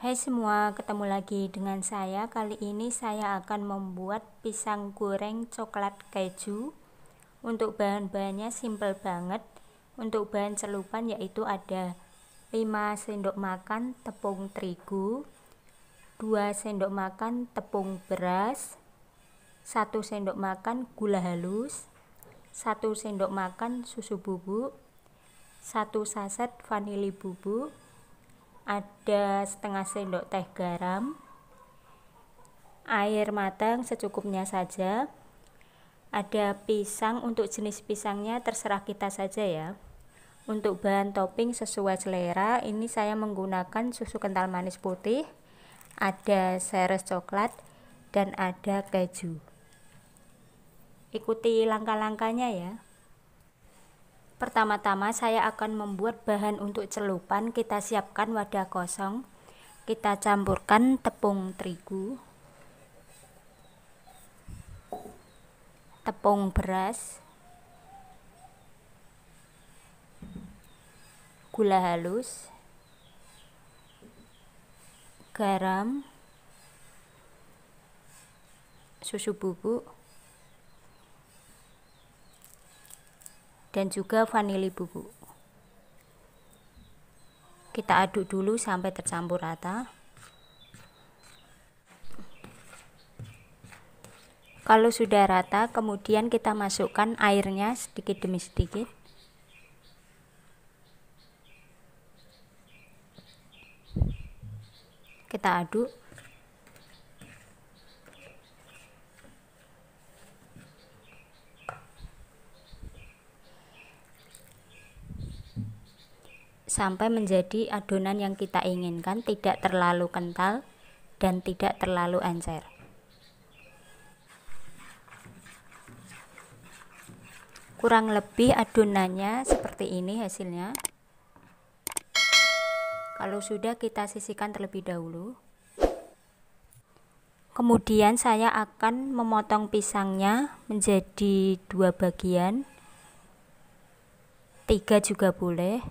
Hai semua, ketemu lagi dengan saya. Kali ini saya akan membuat pisang goreng coklat keju. Untuk bahan-bahannya simple banget. Untuk bahan celupan yaitu ada 5 sendok makan tepung terigu, 2 sendok makan tepung beras, 1 sendok makan gula halus, 1 sendok makan susu bubuk, 1 saset vanili bubuk, ada setengah sendok teh garam air matang secukupnya saja ada pisang untuk jenis pisangnya terserah kita saja ya untuk bahan topping sesuai selera ini saya menggunakan susu kental manis putih ada seres coklat dan ada keju ikuti langkah-langkahnya ya Pertama-tama saya akan membuat bahan untuk celupan. Kita siapkan wadah kosong. Kita campurkan tepung terigu, tepung beras, gula halus, garam, susu bubuk dan juga vanili bubuk kita aduk dulu sampai tercampur rata kalau sudah rata kemudian kita masukkan airnya sedikit demi sedikit kita aduk sampai menjadi adonan yang kita inginkan, tidak terlalu kental dan tidak terlalu encer. Kurang lebih adonannya seperti ini hasilnya. Kalau sudah kita sisihkan terlebih dahulu. Kemudian saya akan memotong pisangnya menjadi dua bagian. Tiga juga boleh.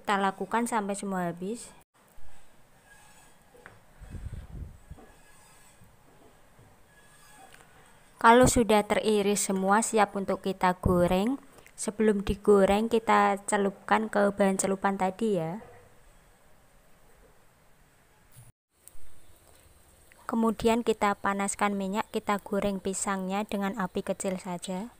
kita lakukan sampai semua habis Kalau sudah teriris semua siap untuk kita goreng. Sebelum digoreng kita celupkan ke bahan celupan tadi ya. Kemudian kita panaskan minyak, kita goreng pisangnya dengan api kecil saja.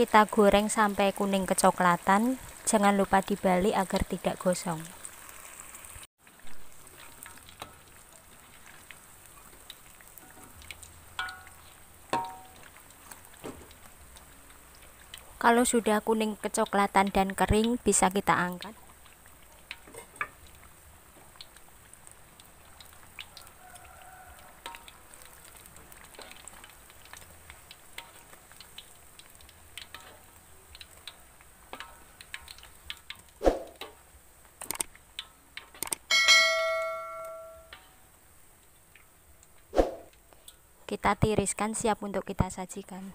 kita goreng sampai kuning kecoklatan jangan lupa dibalik agar tidak gosong kalau sudah kuning kecoklatan dan kering bisa kita angkat kita tiriskan siap untuk kita sajikan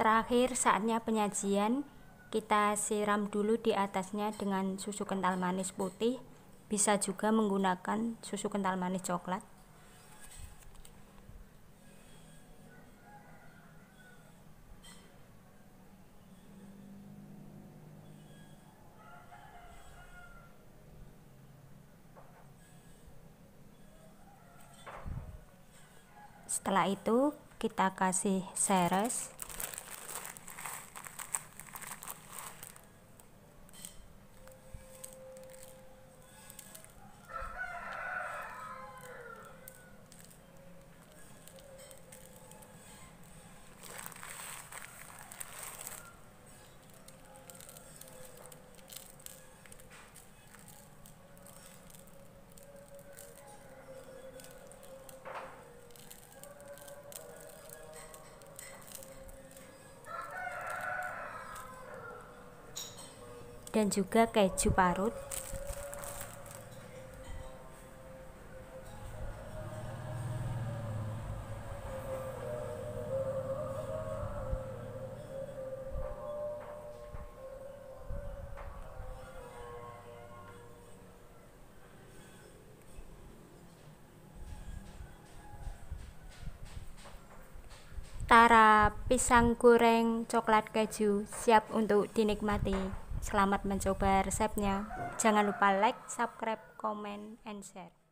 terakhir saatnya penyajian kita siram dulu di atasnya dengan susu kental manis putih bisa juga menggunakan susu kental manis coklat setelah itu kita kasih seres dan juga keju parut Tara pisang goreng coklat keju siap untuk dinikmati. Selamat mencoba resepnya. Jangan lupa like, subscribe, comment, and share.